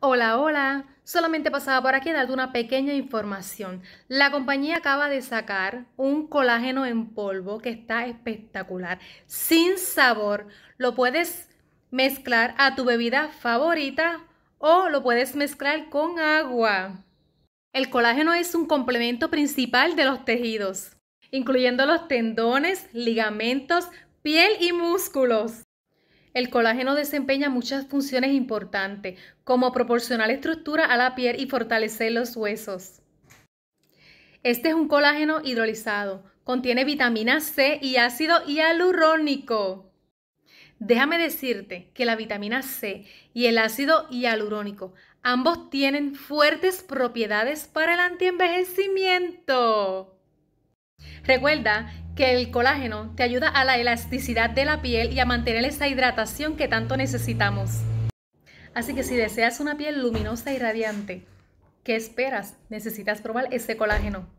Hola, hola. Solamente pasaba por aquí a darte una pequeña información. La compañía acaba de sacar un colágeno en polvo que está espectacular, sin sabor. Lo puedes mezclar a tu bebida favorita o lo puedes mezclar con agua. El colágeno es un complemento principal de los tejidos, incluyendo los tendones, ligamentos, piel y músculos. El colágeno desempeña muchas funciones importantes, como proporcionar estructura a la piel y fortalecer los huesos. Este es un colágeno hidrolizado. Contiene vitamina C y ácido hialurónico. Déjame decirte que la vitamina C y el ácido hialurónico ambos tienen fuertes propiedades para el antienvejecimiento. Recuerda que el colágeno te ayuda a la elasticidad de la piel y a mantener esa hidratación que tanto necesitamos. Así que si deseas una piel luminosa y radiante, ¿qué esperas? Necesitas probar este colágeno.